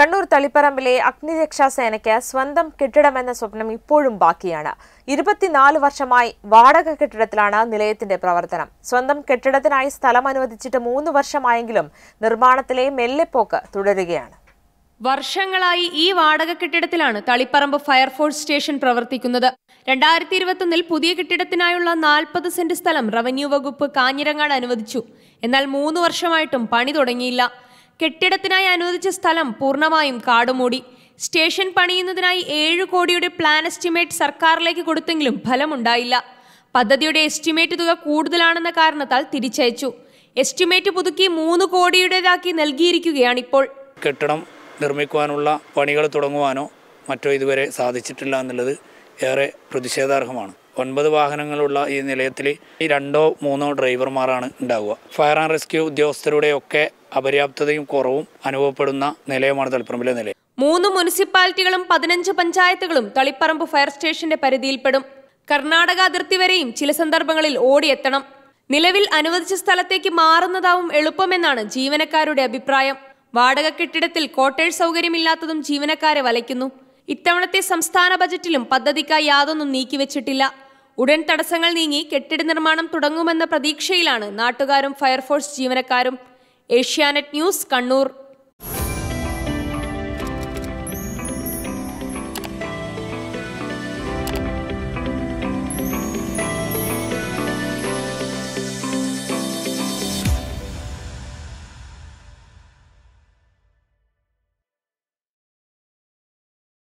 കണ്ണൂർ തളിപ്പറമ്പിലെ അഗ്നിരക്ഷാ സേനയ്ക്ക് സ്വന്തം കെട്ടിടമെന്ന സ്വപ്നം ഇപ്പോഴും ബാക്കിയാണ് ഇരുപത്തിനാല് വർഷമായി വാടക കെട്ടിടത്തിലാണ് നിലയത്തിന്റെ പ്രവർത്തനം സ്വന്തം കെട്ടിടത്തിനായി സ്ഥലം അനുവദിച്ചിട്ട് മൂന്ന് വർഷമായെങ്കിലും നിർമ്മാണത്തിലെ മെല്ലെപ്പോക്ക് തുടരുകയാണ് വർഷങ്ങളായി ഈ വാടക കെട്ടിടത്തിലാണ് തളിപ്പറമ്പ് ഫയർഫോഴ്സ് സ്റ്റേഷൻ പ്രവർത്തിക്കുന്നത് രണ്ടായിരത്തി ഇരുപത്തൊന്നിൽ പുതിയ കെട്ടിടത്തിനായുള്ള നാൽപ്പത് സെന്റ് സ്ഥലം റവന്യൂ വകുപ്പ് കാഞ്ഞിരങ്ങാട് അനുവദിച്ചു എന്നാൽ മൂന്ന് വർഷമായിട്ടും പണി തുടങ്ങിയില്ല കെട്ടിടത്തിനായി അനുവദിച്ച സ്ഥലം പൂർണ്ണമായും കാടുമൂടി സ്റ്റേഷൻ പണിയുന്നതിനായി ഏഴ് കോടിയുടെ പ്ലാൻ എസ്റ്റിമേറ്റ് സർക്കാരിലേക്ക് കൊടുത്തെങ്കിലും ഫലമുണ്ടായില്ല പദ്ധതിയുടെ എസ്റ്റിമേറ്റ് തുക കൂടുതലാണെന്ന കാരണത്താൽ തിരിച്ചയച്ചു എസ്റ്റിമേറ്റ് പുതുക്കി മൂന്ന് കോടിയുടേതാക്കി നൽകിയിരിക്കുകയാണിപ്പോൾ കെട്ടിടം നിർമ്മിക്കുവാനുള്ള പണികൾ തുടങ്ങുവാനോ മറ്റോ ഇതുവരെ സാധിച്ചിട്ടില്ല എന്നുള്ളത് ഏറെ പ്രതിഷേധാർഹമാണ് ഒൻപത് വാഹനങ്ങളുള്ള ഈ നിലയത്തിൽ രണ്ടോ മൂന്നോ ഡ്രൈവർമാരാണ് ഉണ്ടാവുക ഫയർ ആൻഡ് റെസ്ക്യൂ ഉദ്യോഗസ്ഥരുടെയൊക്കെ അപര്യാപ്തതയും കുറവും അനുഭവപ്പെടുന്ന നിലയമാണ് തളിപ്പറമ്പിലെ നിലയം മൂന്ന് മുനിസിപ്പാലിറ്റികളും പതിനഞ്ച് പഞ്ചായത്തുകളും തളിപ്പറമ്പ് ഫയർ സ്റ്റേഷന്റെ പരിധിയിൽപ്പെടും കർണാടക അതിർത്തി വരെയും ചില സന്ദർഭങ്ങളിൽ ഓടിയെത്തണം നിലവിൽ അനുവദിച്ച സ്ഥലത്തേക്ക് മാറുന്നതാവും എളുപ്പമെന്നാണ് ജീവനക്കാരുടെ അഭിപ്രായം വാടക കെട്ടിടത്തിൽ കോട്ടേഴ്സ് സൗകര്യമില്ലാത്തതും ജീവനക്കാരെ വലയ്ക്കുന്നു ഇത്തവണത്തെ സംസ്ഥാന ബജറ്റിലും പദ്ധതിക്കായി യാതൊന്നും നീക്കിവെച്ചിട്ടില്ല ഉടൻ തടസ്സങ്ങൾ നീങ്ങി കെട്ടിട നിർമ്മാണം തുടങ്ങുമെന്ന പ്രതീക്ഷയിലാണ് നാട്ടുകാരും ഫയർഫോഴ്സ് ജീവനക്കാരും ഏഷ്യാനെറ്റ് ന്യൂസ് കണ്ണൂർ